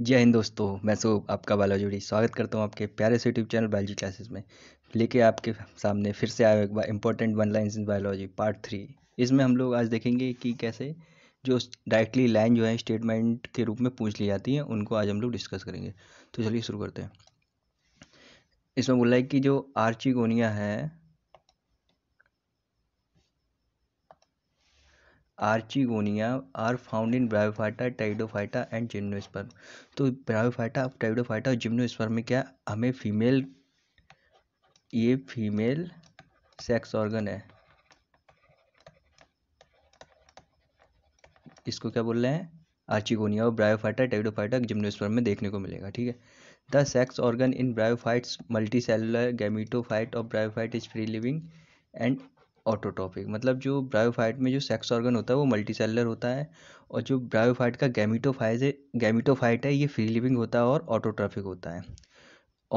जय हिंद दोस्तों मैं सो आपका जोड़ी स्वागत करता हूँ आपके प्यारे से यूट्यूब चैनल बायोलॉजी क्लासेस में लेके आपके सामने फिर से आया एक बार important one line in biology part three इसमें हम लोग आज देखेंगे कि कैसे जो डायरेक्टली लाइन जो है स्टेटमेंट के रूप में पूछ ली जाती है उनको आज हम लोग डिस्कस करेंगे तो चलिए शुरू करते हैं इसमें बोला है कि जो आर्चिगोनिया है archegonia are found in bryophyta pteridophyta and gymnosperm तो ब्रायोफाइटा टाइडोफाइटा और जिम्नोस्पर्म में क्या हमें फीमेल ये फीमेल सेक्स ऑर्गन है इसको क्या बोल रहे हैं आर्चिगोनिया और ब्रायोफाइटा टाइडोफाइटा जिम्नोस्पर्म में देखने को मिलेगा ठीक है the sex organ in bryophytes multicellular gametophyte और bryophyte is free living and autotrophic मतलब जो ब्रायोफाइट में जो सेक्स ऑर्गन होता है वो मल्टी सेलर होता है और जो ब्रायोफाइट का गैमिटोफाइज है गैमिटोफाइट है ये फ्री लिविंग होता है और ऑटोट्रॉफिक होता है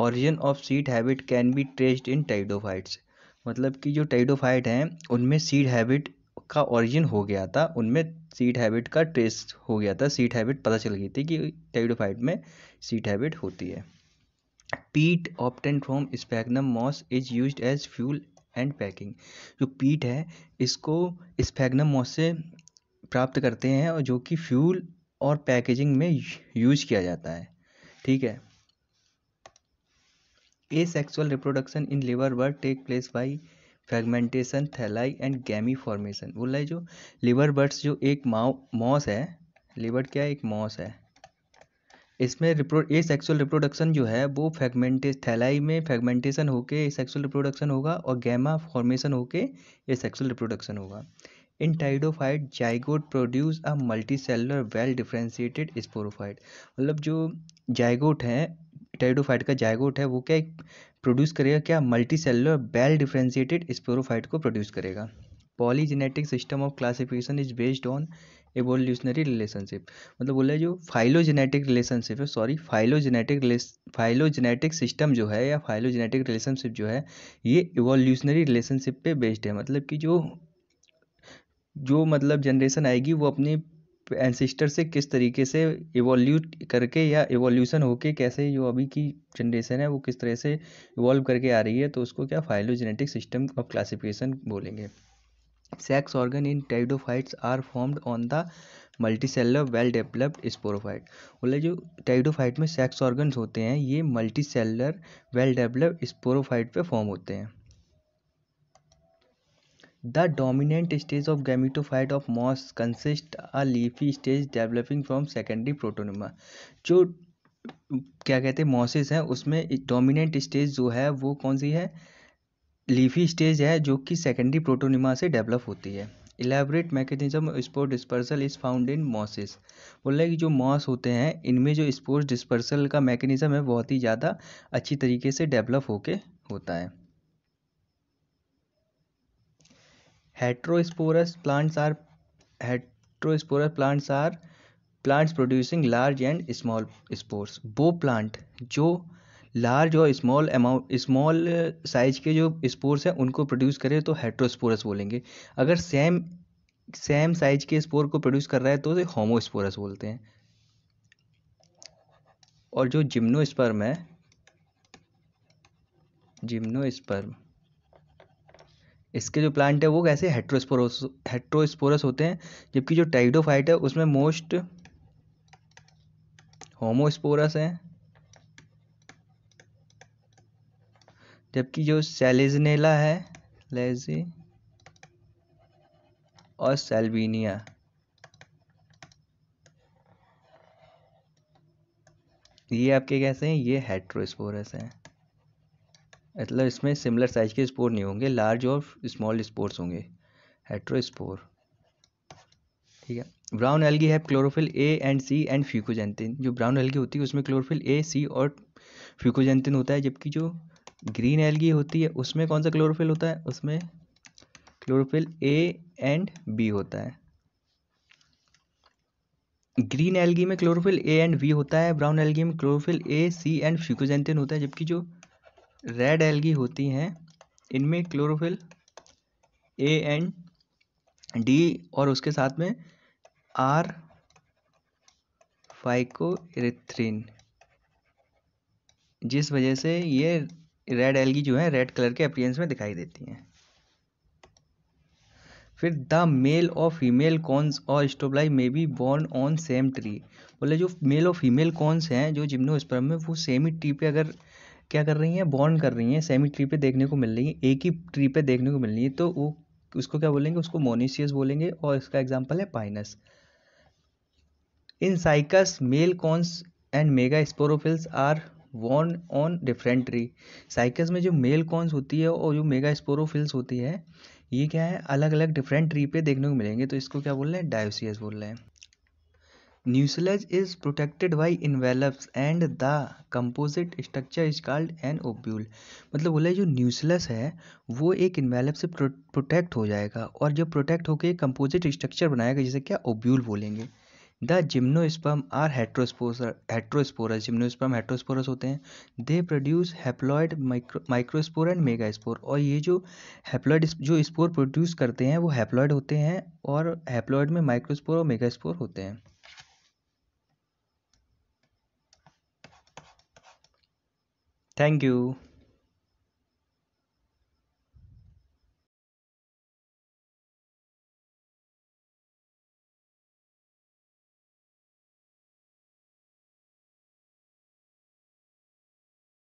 origin of seed habit can be traced in pteridophytes मतलब कि जो टाइडोफाइट हैं उनमें सीड हैबिट का ओरिजिन हो गया था उनमें सीड हैबिट का ट्रेस हो गया था सीट हैबिट पता चल गई थी कि टाइडोफाइट में सीट हैबिट होती है peat obtained from sphagnum moss is use as fuel and packing जो पीट है इसको स्फेगनम मॉस से प्राप्त करते हैं और जो कि फ्यूल और पैकेजिंग में यूज किया जाता है ठीक है ए सेक्सुअल रिप्रोडक्शन इन लिवर बर्ड take place by fragmentation thalli and gemmae formation बोल है जो लिवर बर्ड्स जो एक माओ मॉस है लिवर क्या है एक मॉस है इसमें रिप्रो ये सेक्सुअल रिप्रोडक्शन जो है वो फेगमेंटे थैलाई में फैगमेंटेशन होके सेक्सुअल रिप्रोडक्शन होगा और गैमा फॉर्मेशन होके ये सेक्सुअल रिप्रोडक्शन होगा in pteridophyte zygote produce a multicellular well differentiated sporophyte मतलब जो जाइगोट है टाइडोफाइट का जाइगोट है वो क्या प्रोड्यूस करेगा क्या multicellular well differentiated sporophyte को प्रोड्यूस करेगा polygenetic system of classification is based on evolutionary relationship मतलब बोला जो फाइलोजेनेटिक रिलेशनशिप है सॉरी फाइलोजेनेटिक फाइलोजेनेटिक सिस्टम जो है या फाइलोजेनेटिक रिलेशनशिप जो है ये एवोल्यूशनरी रिलेशनशिप पे बेस्ड है मतलब कि जो जो मतलब जनरेशन आएगी वो अपने एनसिस्टर से किस तरीके से इवोल्यूट करके या इवोल्यूशन होके कैसे जो अभी की जनरेशन है वो किस तरह से इवॉल्व करके आ रही है तो उसको क्या फाइलोजेनेटिक सिस्टम ऑफ क्लासिफिकेशन बोलेंगे organ in in are are on the multi multicellular well developed sporophyte बोले जो टाइडोफाइट में सेक्स ऑर्गन्स होते हैं ये मल्टीसेलर वेल डेवलप्ड स्पोरोफाइट पे फॉर्म होते हैं the dominant stage of gametophyte of moss consist a leafy stage developing from secondary protonema जो क्या कहते हैं मॉसेस हैं उसमें डोमिनेंट स्टेज जो है वो कौन सी है लीफी स्टेज है जो कि सेकेंडरी प्रोटोनिमा से डेवलप होती है elaborate mechanism spore dispersal is found in mosses बोल कि जो मॉस होते हैं इनमें जो स्पोर डिस्पर्सल का मैकेनिज्म है बहुत ही ज़्यादा अच्छी तरीके से डेवलप होके होता है heterosporous plants are heterosporous plants are plants producing large and small spores वो प्लांट जो लार्ज और स्मॉल अमाउंट स्मॉल साइज के जो स्पोर्स हैं उनको प्रोड्यूस करें तो हेट्रोस्पोरस बोलेंगे अगर सेम सेम साइज के स्पोर को प्रोड्यूस कर रहा है तो उसे होमोस्पोरस बोलते हैं और जो जिम्नोस्पर्म है जिम्नोस्पर्म इसके जो प्लांट है वो कैसे हेट्रोस्पोरस हेट्रोस्पोरस होते हैं जबकि जो टाइडोफाइट है उसमें मोस्ट होमोस्पोरस हैं जबकि जो सेलिजनेला है लेजे और सेल्विनिया ये आपके कैसे हैं ये हेट्रोस्पोरस हैं मतलब इसमें सिमिलर साइज के स्पोर नहीं होंगे लार्ज और स्मॉल स्पोर्स होंगे हेट्रोस्पोर ठीक है ब्राउन एल्गी है chlorophyll A and C and fucoxanthin जो ब्राउन एल्गी होती है उसमें क्लोरोफिल ए सी और फ्यूकोजेंथिन होता है जबकि जो ग्रीन एलगी होती है उसमें कौन सा क्लोरोफिल होता है उसमें क्लोरोफिल ए एंड बी होता है ग्रीन एलगी में क्लोरोफिल ए एंड बी होता है ब्राउन एलगी में chlorophyll A C and fucoxanthin होता है जबकि जो रेड एलगी होती हैं इनमें क्लोरोफिल ए एंड डी और उसके साथ में आर फाइकोरिथ्रिन जिस वजह से ये रेड एलगी जो है रेड कलर के अपियरेंस में दिखाई देती हैं फिर द मेल और फीमेल कॉन्स और strobili may be borne on same tree बोले जो मेल और फीमेल कॉन्स हैं जो जिम्नोस्पर्म में वो सेम ही ट्री पे अगर क्या कर रही हैं बॉर्न कर रही हैं सेम ही ट्री पे देखने को मिल रही है एक ही ट्री पे देखने को मिल रही है तो वो उसको क्या बोलेंगे उसको मोनिशियस बोलेंगे और इसका एग्जाम्पल है Pinus in Cycas male cones and megasporophylls are borne on tree Cycas में जो मेल कॉन्स होती है और जो मेगा स्पोरोफिल्स होती है ये क्या है अलग अलग डिफरेंट ट्री पे देखने को मिलेंगे तो इसको क्या बोल रहे हैं डायोसियस बोल रहे हैं nucellus is protected by envelopes and the composite structure is called an ovule मतलब बोला जो न्यूसलस है वो एक इन्वेलप से प्रोटेक्ट हो जाएगा और जब प्रोटेक्ट होकर कंपोजिट स्ट्रक्चर बनाएगा जिसे क्या ओब्यूल बोलेंगे the gymnosperm are heterospore heterosporous gymnosperm heterosporous होते हैं they produce haploid micro microspore and megaspore और ये जो हैप्लॉयड जो स्पोर प्रोड्यूस करते हैं वो हैप्लॉयड होते हैं और हैप्लॉयड में माइक्रोस्पोर और मेगास्पोर होते हैं थैंक यू